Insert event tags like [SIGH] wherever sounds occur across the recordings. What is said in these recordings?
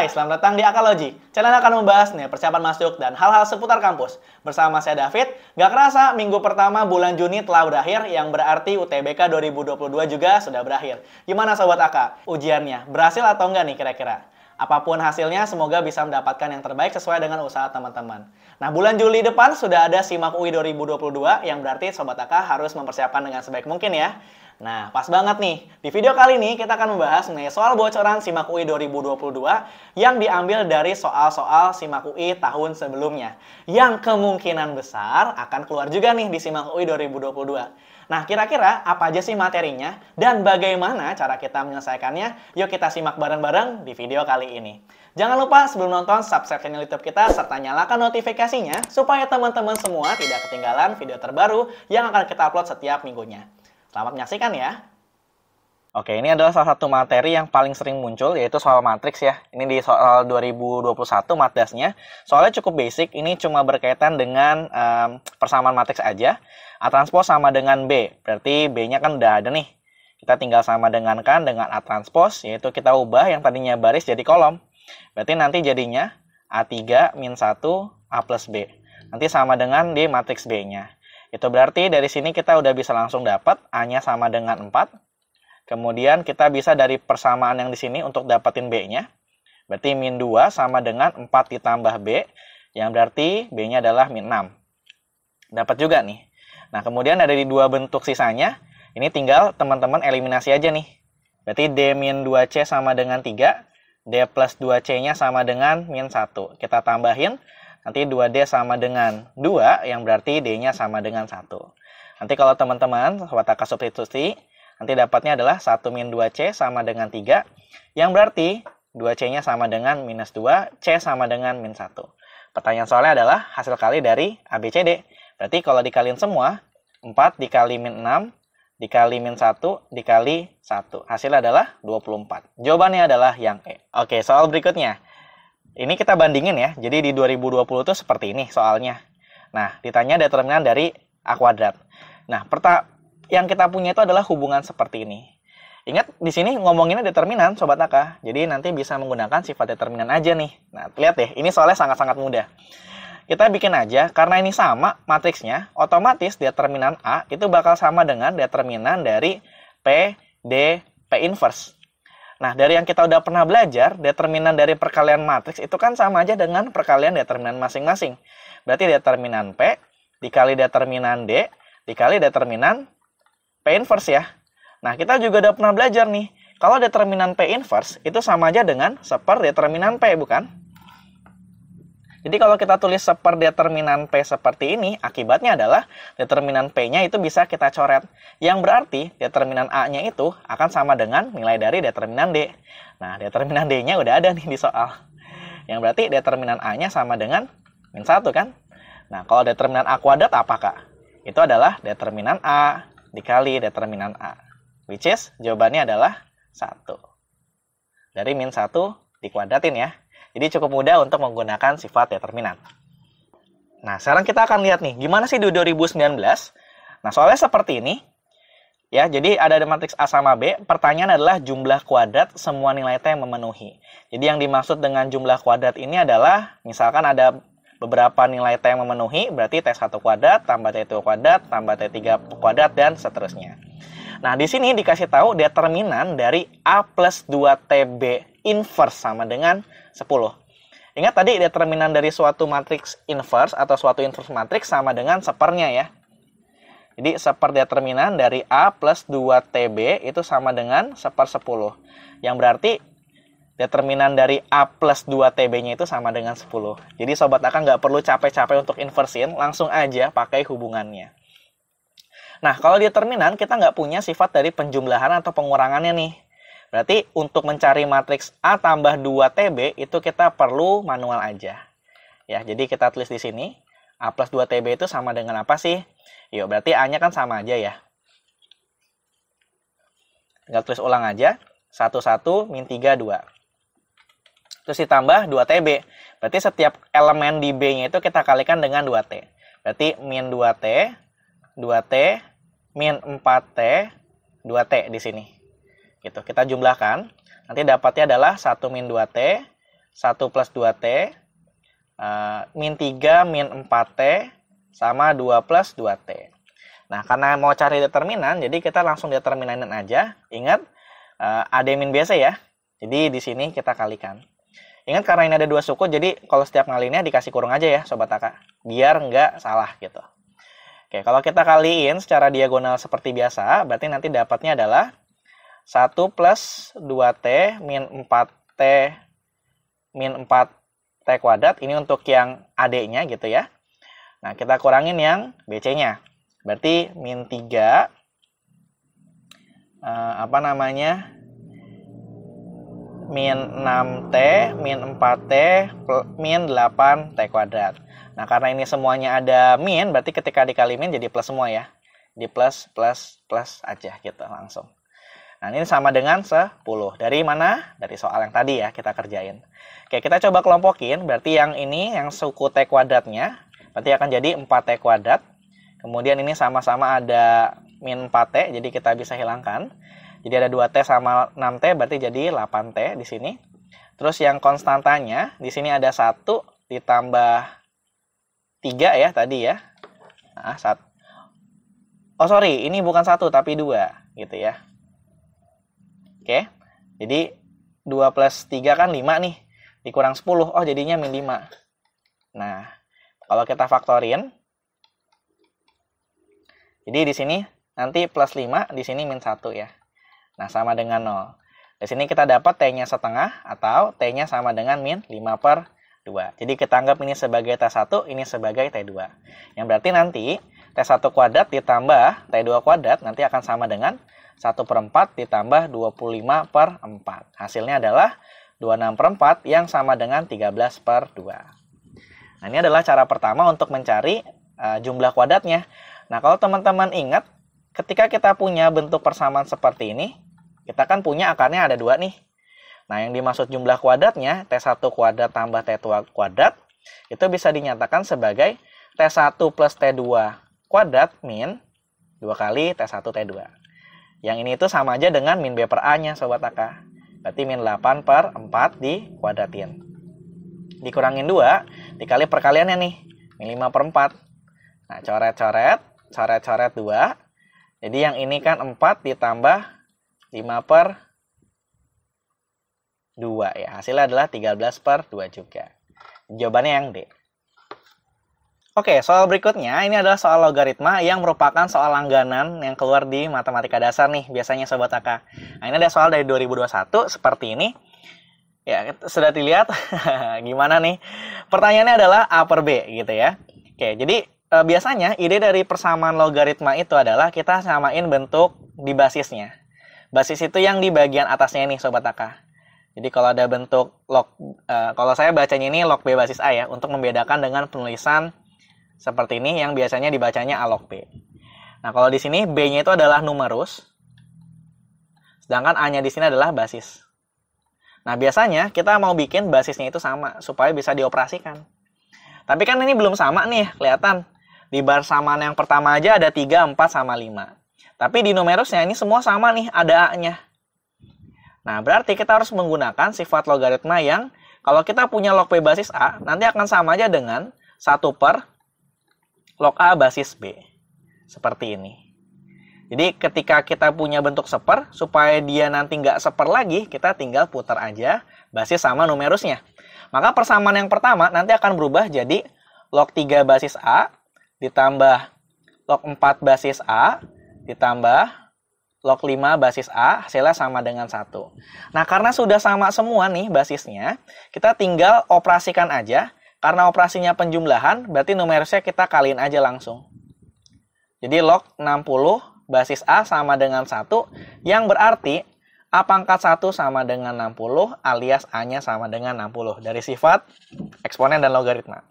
Hai, selamat datang di Akaloji. Channel akan membahas nih persiapan masuk dan hal-hal seputar kampus. Bersama saya David, gak kerasa minggu pertama bulan Juni telah berakhir yang berarti UTBK 2022 juga sudah berakhir. Gimana Sobat Aka? Ujiannya berhasil atau enggak nih kira-kira? Apapun hasilnya, semoga bisa mendapatkan yang terbaik sesuai dengan usaha teman-teman. Nah, bulan Juli depan sudah ada SIMAK UI 2022 yang berarti Sobat Aka harus mempersiapkan dengan sebaik mungkin ya. Nah, pas banget nih. Di video kali ini kita akan membahas mengenai soal bocoran SIMAK UI 2022 yang diambil dari soal-soal SIMAK UI tahun sebelumnya. Yang kemungkinan besar akan keluar juga nih di SIMAK UI 2022. Nah, kira-kira apa aja sih materinya dan bagaimana cara kita menyelesaikannya? Yuk kita simak bareng-bareng di video kali ini. Jangan lupa sebelum nonton subscribe channel YouTube kita serta nyalakan notifikasinya supaya teman-teman semua tidak ketinggalan video terbaru yang akan kita upload setiap minggunya. Selamat menyaksikan ya. Oke, ini adalah salah satu materi yang paling sering muncul, yaitu soal matriks ya. Ini di soal 2021 matdasnya. Soalnya cukup basic, ini cuma berkaitan dengan um, persamaan matriks aja. A transpose sama dengan B, berarti B-nya kan udah ada nih. Kita tinggal sama dengan kan dengan A transpose, yaitu kita ubah yang tadinya baris jadi kolom. Berarti nanti jadinya A3 min 1 A plus B. Nanti sama dengan di matriks B-nya. Itu berarti dari sini kita udah bisa langsung dapat A-nya sama dengan 4. Kemudian kita bisa dari persamaan yang di sini untuk dapetin B-nya. Berarti min 2 sama dengan 4 ditambah B, yang berarti B-nya adalah min 6. Dapat juga nih. Nah, kemudian ada di dua bentuk sisanya, ini tinggal teman-teman eliminasi aja nih. Berarti D min 2C sama dengan 3, D plus 2C-nya sama dengan min 1. Kita tambahin, Nanti 2D sama dengan 2 yang berarti D-nya sama dengan 1. Nanti kalau teman-teman sobat wataka substitusi, nanti dapatnya adalah 1 min 2C sama dengan 3, yang berarti 2C-nya sama dengan minus 2, C sama dengan min 1. Pertanyaan soalnya adalah hasil kali dari ABCD. Berarti kalau dikaliin semua, 4 dikali min 6 dikali min 1 dikali 1. Hasil adalah 24. Jawabannya adalah yang E. Oke, soal berikutnya ini kita bandingin ya. Jadi di 2020 itu seperti ini soalnya. Nah, ditanya determinan dari A kuadrat. Nah, perta yang kita punya itu adalah hubungan seperti ini. Ingat di sini ngomonginnya determinan sobat Aka. Jadi nanti bisa menggunakan sifat determinan aja nih. Nah, lihat deh, ini soalnya sangat-sangat mudah. Kita bikin aja karena ini sama matriksnya, otomatis determinan A itu bakal sama dengan determinan dari P D P inverse. Nah, dari yang kita udah pernah belajar, determinan dari perkalian matriks itu kan sama aja dengan perkalian determinan masing-masing. Berarti determinan P dikali determinan D dikali determinan P inverse ya. Nah, kita juga udah pernah belajar nih, kalau determinan P inverse itu sama aja dengan seper determinan P, bukan? Jadi kalau kita tulis seper determinan P seperti ini, akibatnya adalah determinan P-nya itu bisa kita coret. Yang berarti determinan A-nya itu akan sama dengan nilai dari determinan D. Nah, determinan D-nya udah ada nih di soal. Yang berarti determinan A-nya sama dengan min 1 kan? Nah, kalau determinan A kuadrat apa, Kak? Itu adalah determinan A dikali determinan A. Which is jawabannya adalah 1. Dari min 1 dikuadratin ya. Jadi cukup mudah untuk menggunakan sifat determinan. Nah, sekarang kita akan lihat nih, gimana sih di 2019? Nah, soalnya seperti ini. Ya, jadi ada matriks A sama B. Pertanyaan adalah jumlah kuadrat semua nilai T yang memenuhi. Jadi yang dimaksud dengan jumlah kuadrat ini adalah misalkan ada beberapa nilai T yang memenuhi, berarti T1 kuadrat, tambah T2 kuadrat, tambah T3 kuadrat, dan seterusnya. Nah, di sini dikasih tahu determinan dari A plus 2TB inverse sama dengan 10. Ingat tadi determinan dari suatu matriks inverse atau suatu inverse matriks sama dengan sepernya ya. Jadi seper determinan dari A plus 2TB itu sama dengan seper 10. Yang berarti determinan dari A plus 2TB-nya itu sama dengan 10. Jadi sobat akan nggak perlu capek-capek untuk inversin, langsung aja pakai hubungannya. Nah, kalau determinan kita nggak punya sifat dari penjumlahan atau pengurangannya nih. Berarti untuk mencari matriks A tambah 2 TB itu kita perlu manual aja. Ya, jadi kita tulis di sini. A plus 2 TB itu sama dengan apa sih? Yuk, berarti A-nya kan sama aja ya. Tinggal tulis ulang aja. 1, 1, min 3, 2. Terus ditambah 2 TB. Berarti setiap elemen di B-nya itu kita kalikan dengan 2T. Berarti min 2T, 2T, min 4T, 2T di sini. Gitu. Kita jumlahkan. Nanti dapatnya adalah 1 min 2T, 1 plus 2T, uh, eh, min 3 min 4T, sama 2 plus 2T. Nah, karena mau cari determinan, jadi kita langsung determinanin aja. Ingat, uh, eh, AD min biasa ya. Jadi di sini kita kalikan. Ingat karena ini ada dua suku, jadi kalau setiap ngalinnya dikasih kurung aja ya, Sobat Taka. Biar nggak salah gitu. Oke, kalau kita kaliin secara diagonal seperti biasa, berarti nanti dapatnya adalah 1 plus 2T min 4T min 4T kuadrat. Ini untuk yang AD-nya gitu ya. Nah, kita kurangin yang BC-nya. Berarti min 3, eh, apa namanya, min 6T, min 4T, min 8T kuadrat. Nah, karena ini semuanya ada min, berarti ketika dikali min jadi plus semua ya. Di plus, plus, plus aja gitu langsung. Nah, ini sama dengan 10. Dari mana? Dari soal yang tadi ya kita kerjain. Oke, kita coba kelompokin. Berarti yang ini, yang suku T kuadratnya, Berarti akan jadi 4T kuadrat. Kemudian ini sama-sama ada min 4T, jadi kita bisa hilangkan. Jadi ada 2T sama 6T, berarti jadi 8T di sini. Terus yang konstantanya, di sini ada 1 ditambah 3 ya tadi ya. Nah, 1. Oh sorry, ini bukan 1 tapi 2 gitu ya. Oke. Jadi 2 plus 3 kan 5 nih. Dikurang 10. Oh jadinya min 5. Nah, kalau kita faktorin. Jadi di sini nanti plus 5. Di sini min 1 ya. Nah, sama dengan 0. Di sini kita dapat T-nya setengah atau T-nya sama dengan min 5 per 2. Jadi kita anggap ini sebagai T1, ini sebagai T2. Yang berarti nanti T1 kuadrat ditambah T2 kuadrat nanti akan sama dengan 1 per 4 ditambah 25 per 4. Hasilnya adalah 26 per 4 yang sama dengan 13 per 2. Nah, ini adalah cara pertama untuk mencari uh, jumlah kuadratnya. Nah, kalau teman-teman ingat, ketika kita punya bentuk persamaan seperti ini, kita kan punya akarnya ada dua nih. Nah, yang dimaksud jumlah kuadratnya, T1 kuadrat tambah T2 kuadrat, itu bisa dinyatakan sebagai T1 plus T2 kuadrat min 2 kali T1 T2. Yang ini itu sama aja dengan min B per A-nya Sobat Aka. Berarti min 8 per 4 dikuadratin. Dikurangin 2, dikali perkaliannya nih. Min 5 per 4. Nah, coret-coret, coret-coret 2. Jadi yang ini kan 4 ditambah 5 per 2 ya. Hasilnya adalah 13 per 2 juga. Jawabannya yang D. Oke, soal berikutnya ini adalah soal logaritma yang merupakan soal langganan yang keluar di matematika dasar nih biasanya Sobat Aka. Nah, ini ada soal dari 2021 seperti ini. Ya, sudah dilihat [LAUGHS] gimana nih? Pertanyaannya adalah A per B gitu ya. Oke, jadi e, biasanya ide dari persamaan logaritma itu adalah kita samain bentuk di basisnya. Basis itu yang di bagian atasnya nih Sobat Aka. Jadi kalau ada bentuk log, e, kalau saya bacanya ini log B basis A ya, untuk membedakan dengan penulisan seperti ini yang biasanya dibacanya alok B. Nah, kalau di sini B-nya itu adalah numerus, sedangkan A-nya di sini adalah basis. Nah, biasanya kita mau bikin basisnya itu sama supaya bisa dioperasikan. Tapi kan ini belum sama nih, kelihatan. Di bar samaan yang pertama aja ada 3, 4, sama 5. Tapi di numerusnya ini semua sama nih, ada A-nya. Nah, berarti kita harus menggunakan sifat logaritma yang kalau kita punya log P basis A, nanti akan sama aja dengan 1 per log A basis B. Seperti ini. Jadi ketika kita punya bentuk seper, supaya dia nanti nggak seper lagi, kita tinggal putar aja basis sama numerusnya. Maka persamaan yang pertama nanti akan berubah jadi log 3 basis A ditambah log 4 basis A ditambah log 5 basis A hasilnya sama dengan 1. Nah, karena sudah sama semua nih basisnya, kita tinggal operasikan aja karena operasinya penjumlahan, berarti numerusnya kita kaliin aja langsung. Jadi log 60 basis A sama dengan 1 yang berarti A pangkat 1 sama dengan 60 alias A-nya sama dengan 60 dari sifat eksponen dan logaritma.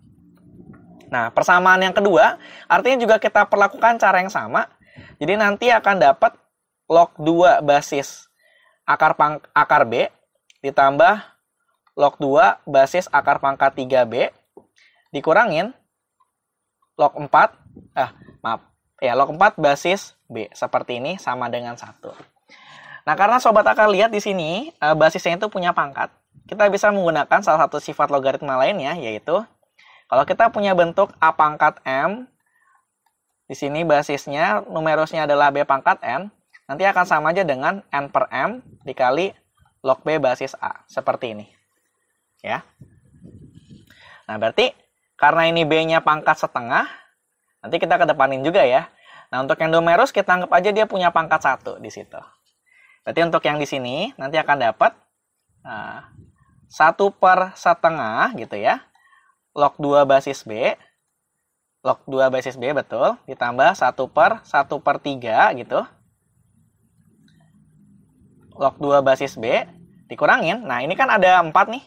Nah, persamaan yang kedua artinya juga kita perlakukan cara yang sama. Jadi nanti akan dapat log 2 basis akar pang akar B ditambah log 2 basis akar pangkat 3B dikurangin log 4 ah eh, maaf ya log 4 basis B seperti ini sama dengan 1. Nah, karena sobat akan lihat di sini eh, basisnya itu punya pangkat, kita bisa menggunakan salah satu sifat logaritma lainnya yaitu kalau kita punya bentuk A pangkat M di sini basisnya numerusnya adalah B pangkat N, nanti akan sama aja dengan N per M dikali log B basis A, seperti ini. Ya. Nah, berarti karena ini B-nya pangkat setengah, nanti kita kedepanin juga ya. Nah, untuk yang Domerus kita anggap aja dia punya pangkat satu di situ. Berarti untuk yang di sini nanti akan dapat nah, 1 per setengah gitu ya. Log 2 basis B. Log 2 basis B betul. Ditambah 1 per 1 per 3 gitu. Log 2 basis B. Dikurangin. Nah ini kan ada 4 nih.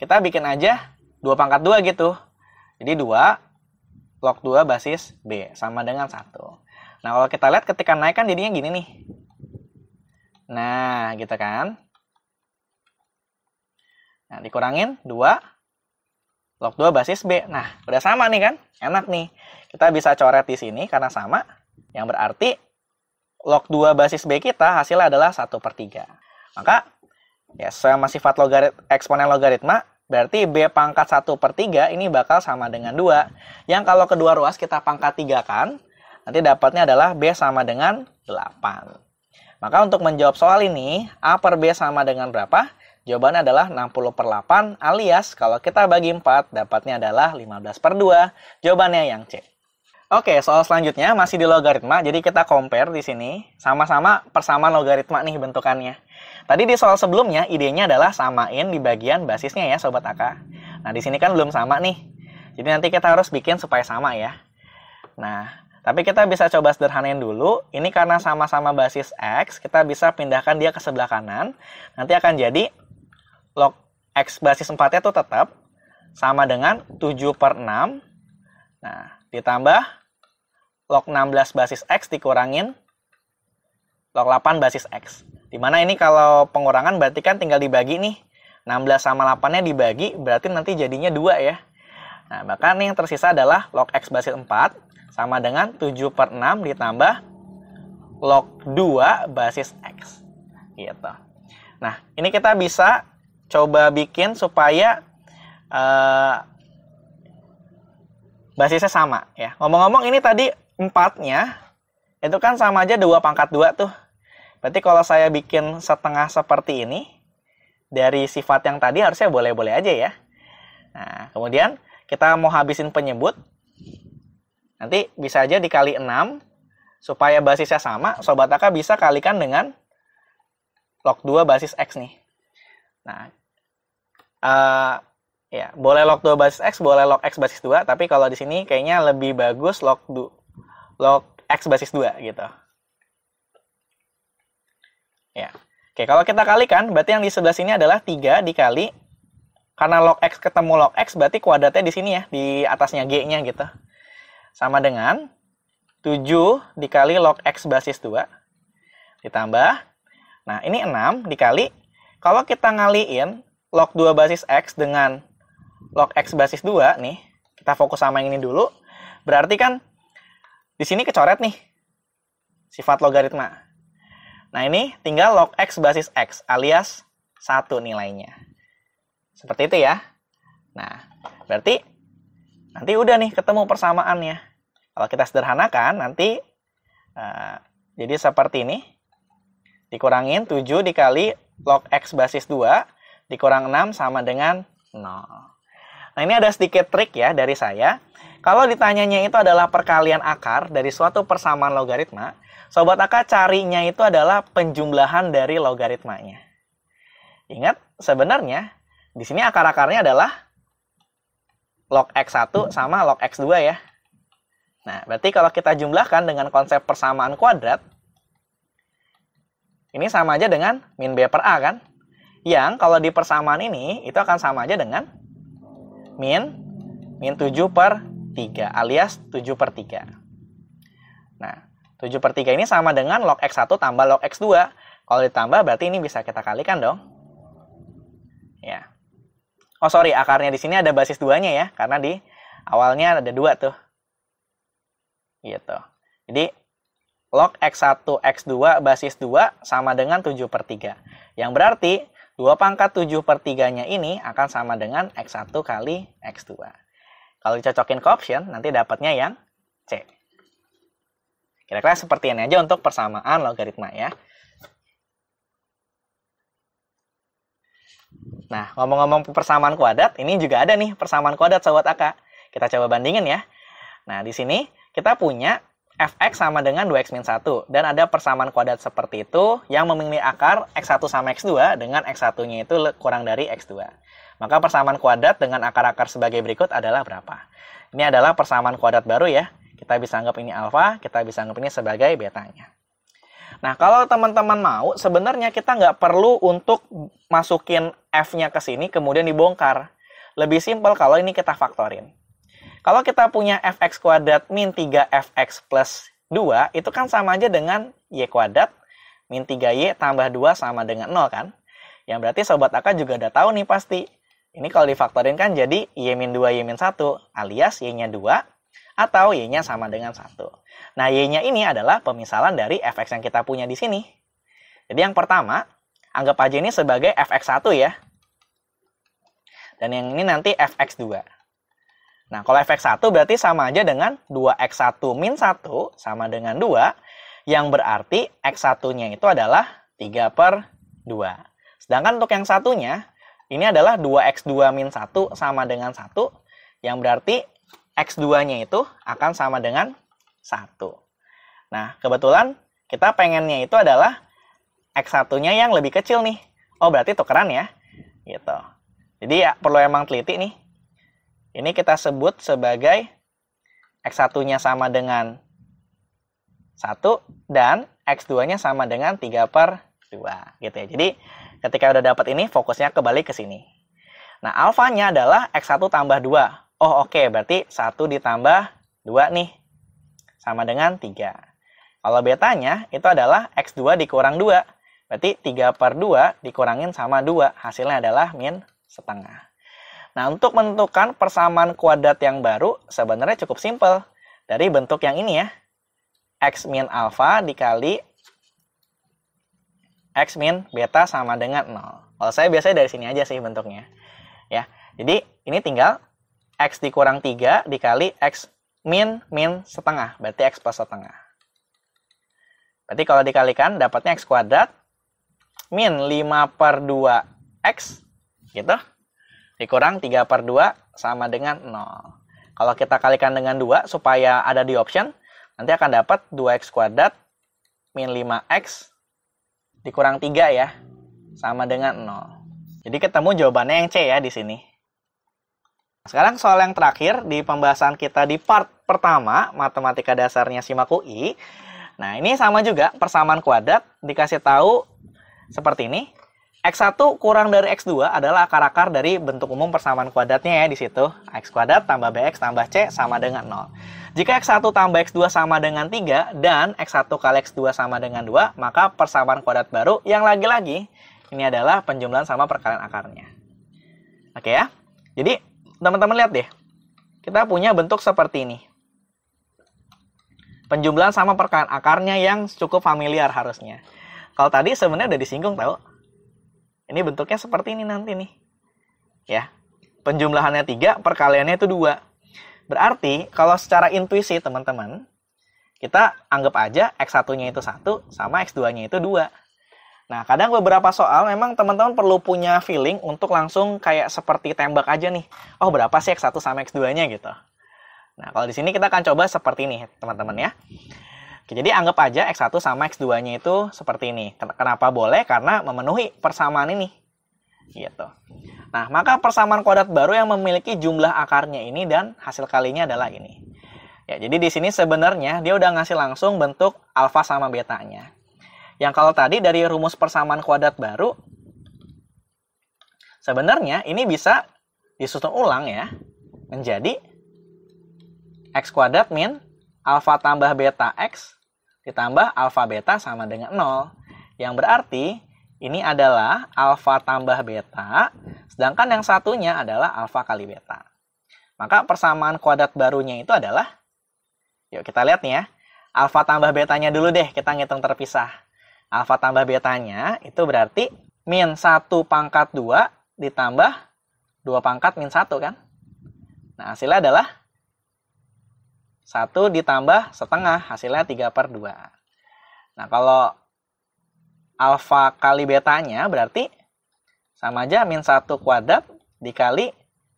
Kita bikin aja 2 pangkat 2 gitu. Jadi 2 log 2 basis B sama dengan 1. Nah, kalau kita lihat ketika naik kan jadinya gini nih. Nah, gitu kan. Nah, dikurangin 2 log 2 basis B. Nah, udah sama nih kan? Enak nih. Kita bisa coret di sini karena sama. Yang berarti log 2 basis B kita hasilnya adalah 1 per 3. Maka, ya sama sifat logarit, eksponen logaritma, Berarti B pangkat 1 per 3 ini bakal sama dengan 2. Yang kalau kedua ruas kita pangkat 3 kan, nanti dapatnya adalah B sama dengan 8. Maka untuk menjawab soal ini, A per B sama dengan berapa? Jawabannya adalah 60 per 8 alias kalau kita bagi 4 dapatnya adalah 15 per 2. Jawabannya yang C. Oke, soal selanjutnya masih di logaritma. Jadi kita compare di sini sama-sama persamaan logaritma nih bentukannya. Tadi di soal sebelumnya idenya adalah samain di bagian basisnya ya sobat Aka. Nah, di sini kan belum sama nih. Jadi nanti kita harus bikin supaya sama ya. Nah, tapi kita bisa coba sederhanain dulu. Ini karena sama-sama basis X, kita bisa pindahkan dia ke sebelah kanan. Nanti akan jadi log X basis 4-nya tuh tetap sama dengan 7 per 6. Nah, ditambah log 16 basis X dikurangin log 8 basis X. Dimana ini kalau pengurangan berarti kan tinggal dibagi nih. 16 sama 8-nya dibagi berarti nanti jadinya 2 ya. Nah, maka nih yang tersisa adalah log X basis 4 sama dengan 7 per 6 ditambah log 2 basis X. Gitu. Nah, ini kita bisa coba bikin supaya uh, basisnya sama ya. Ngomong-ngomong ini tadi empatnya itu kan sama aja dua pangkat dua tuh. Berarti kalau saya bikin setengah seperti ini, dari sifat yang tadi harusnya boleh-boleh aja ya. Nah, kemudian kita mau habisin penyebut. Nanti bisa aja dikali 6, supaya basisnya sama, Sobat Aka bisa kalikan dengan log 2 basis X nih. Nah, uh, ya boleh log 2 basis X, boleh log X basis 2, tapi kalau di sini kayaknya lebih bagus log 2, log x basis 2 gitu. Ya. Oke, kalau kita kalikan, berarti yang di sebelah sini adalah 3 dikali, karena log X ketemu log X, berarti kuadratnya di sini ya, di atasnya G-nya gitu. Sama dengan 7 dikali log X basis 2, ditambah. Nah, ini 6 dikali, kalau kita ngaliin log 2 basis X dengan log X basis 2 nih, kita fokus sama yang ini dulu, berarti kan di sini kecoret nih sifat logaritma. Nah ini tinggal log x basis x alias satu nilainya. Seperti itu ya. Nah, berarti nanti udah nih ketemu persamaannya. Kalau kita sederhanakan nanti uh, jadi seperti ini. Dikurangin 7 dikali log x basis 2 dikurang 6 sama dengan 0. Nah, ini ada sedikit trik ya dari saya. Kalau ditanyanya itu adalah perkalian akar dari suatu persamaan logaritma, sobat akar carinya itu adalah penjumlahan dari logaritmanya. Ingat, sebenarnya di sini akar-akarnya adalah log x1 sama log x2 ya. Nah, berarti kalau kita jumlahkan dengan konsep persamaan kuadrat, ini sama aja dengan min B per A kan? Yang kalau di persamaan ini, itu akan sama aja dengan min min 7 per 3 alias 7 per 3. Nah, 7 per 3 ini sama dengan log X1 tambah log X2. Kalau ditambah berarti ini bisa kita kalikan dong. Ya. Oh sorry, akarnya di sini ada basis 2-nya ya, karena di awalnya ada 2 tuh. Gitu. Jadi log X1 X2 basis 2 sama dengan 7 per 3. Yang berarti 2 pangkat 7 per 3-nya ini akan sama dengan X1 kali X2. Kalau dicocokin ke option, nanti dapatnya yang C. Kira-kira seperti ini aja untuk persamaan logaritma ya. Nah, ngomong-ngomong persamaan kuadrat, ini juga ada nih persamaan kuadrat sobat Aka. Kita coba bandingin ya. Nah, di sini kita punya fx sama dengan 2x minus 1. Dan ada persamaan kuadrat seperti itu yang memiliki akar x1 sama x2 dengan x1-nya itu kurang dari x2. Maka persamaan kuadrat dengan akar-akar sebagai berikut adalah berapa? Ini adalah persamaan kuadrat baru ya. Kita bisa anggap ini alfa, kita bisa anggap ini sebagai betanya. Nah, kalau teman-teman mau, sebenarnya kita nggak perlu untuk masukin f-nya ke sini, kemudian dibongkar. Lebih simpel kalau ini kita faktorin. Kalau kita punya fx kuadrat min 3fx plus 2, itu kan sama aja dengan y kuadrat min 3y tambah 2 sama dengan 0 kan? Yang berarti sobat akan juga udah tahu nih pasti. Ini kalau difaktorin kan jadi y min 2 y min 1 alias y-nya 2 atau y-nya sama dengan 1. Nah, y-nya ini adalah pemisalan dari fx yang kita punya di sini. Jadi yang pertama, anggap aja ini sebagai fx1 ya. Dan yang ini nanti fx2. Nah, kalau F(x1) berarti sama aja dengan 2x1 min 1 sama dengan 2, yang berarti x1-nya itu adalah 3 per 2. Sedangkan untuk yang satunya, ini adalah 2x2 min 1 sama dengan 1, yang berarti x2-nya itu akan sama dengan 1. Nah, kebetulan kita pengennya itu adalah x1-nya yang lebih kecil nih. Oh, berarti tukeran ya. Gitu. Jadi ya, perlu emang teliti nih ini kita sebut sebagai X1-nya sama dengan 1 dan X2-nya sama dengan 3 per 2 gitu ya. Jadi ketika udah dapat ini fokusnya kebalik ke sini. Nah alfanya adalah X1 tambah 2. Oh oke okay, berarti 1 ditambah 2 nih sama dengan 3. Kalau betanya itu adalah X2 dikurang 2. Berarti 3 per 2 dikurangin sama 2. Hasilnya adalah min setengah. Nah, untuk menentukan persamaan kuadrat yang baru sebenarnya cukup simpel dari bentuk yang ini ya. X min alfa dikali X min beta sama dengan 0. Kalau saya biasanya dari sini aja sih bentuknya. Ya, jadi ini tinggal X dikurang 3 dikali X min min setengah. Berarti X plus setengah. Berarti kalau dikalikan dapatnya X kuadrat min 5 per 2 X. Gitu dikurang 3 per 2 sama dengan 0. Kalau kita kalikan dengan 2 supaya ada di option, nanti akan dapat 2x kuadrat min 5x dikurang 3 ya, sama dengan 0. Jadi ketemu jawabannya yang C ya di sini. Sekarang soal yang terakhir di pembahasan kita di part pertama, matematika dasarnya simak UI. Nah, ini sama juga persamaan kuadrat dikasih tahu seperti ini. X1 kurang dari X2 adalah akar-akar dari bentuk umum persamaan kuadratnya ya di situ. X kuadrat tambah BX tambah C sama dengan 0. Jika X1 tambah X2 sama dengan 3 dan X1 kali X2 sama dengan 2, maka persamaan kuadrat baru yang lagi-lagi ini adalah penjumlahan sama perkalian akarnya. Oke ya. Jadi, teman-teman lihat deh. Kita punya bentuk seperti ini. Penjumlahan sama perkalian akarnya yang cukup familiar harusnya. Kalau tadi sebenarnya udah disinggung tau? Ini bentuknya seperti ini nanti nih. Ya. Penjumlahannya 3, perkaliannya itu 2. Berarti kalau secara intuisi teman-teman, kita anggap aja X1-nya itu 1 sama X2-nya itu 2. Nah, kadang beberapa soal memang teman-teman perlu punya feeling untuk langsung kayak seperti tembak aja nih. Oh, berapa sih X1 sama X2-nya gitu. Nah, kalau di sini kita akan coba seperti ini, teman-teman ya. Oke, jadi anggap aja X1 sama X2-nya itu seperti ini. Kenapa boleh? Karena memenuhi persamaan ini. Gitu. Nah, maka persamaan kuadrat baru yang memiliki jumlah akarnya ini dan hasil kalinya adalah ini. Ya, jadi di sini sebenarnya dia udah ngasih langsung bentuk alfa sama betanya. Yang kalau tadi dari rumus persamaan kuadrat baru, sebenarnya ini bisa disusun ulang ya, menjadi x kuadrat min alfa tambah beta X ditambah alfa beta sama dengan 0. Yang berarti ini adalah alfa tambah beta, sedangkan yang satunya adalah alfa kali beta. Maka persamaan kuadrat barunya itu adalah, yuk kita lihat nih ya, alfa tambah betanya dulu deh, kita ngitung terpisah. Alfa tambah betanya itu berarti min 1 pangkat 2 ditambah 2 pangkat min 1 kan? Nah hasilnya adalah 1 ditambah setengah, hasilnya 3 per 2. Nah, kalau alfa kali betanya berarti sama aja min 1 kuadrat dikali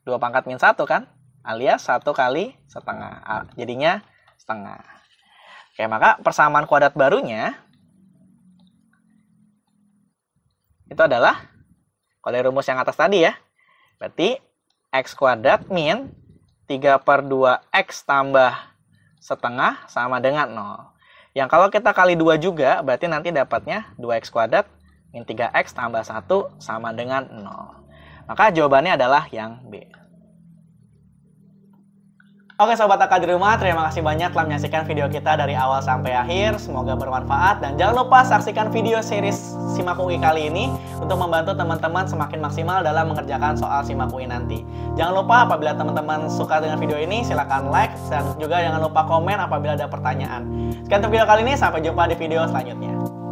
2 pangkat min 1 kan? Alias 1 kali setengah. Jadinya setengah. Oke, maka persamaan kuadrat barunya itu adalah kalau rumus yang atas tadi ya. Berarti x kuadrat min 3 per 2x tambah setengah sama dengan 0. Yang kalau kita kali 2 juga, berarti nanti dapatnya 2x kuadrat min 3x tambah 1 sama dengan 0. Maka jawabannya adalah yang B. Oke Sobat Akal di rumah, terima kasih banyak telah menyaksikan video kita dari awal sampai akhir. Semoga bermanfaat dan jangan lupa saksikan video series Simak UI kali ini untuk membantu teman-teman semakin maksimal dalam mengerjakan soal Simak UI nanti. Jangan lupa apabila teman-teman suka dengan video ini, silahkan like dan juga jangan lupa komen apabila ada pertanyaan. Sekian untuk video kali ini, sampai jumpa di video selanjutnya.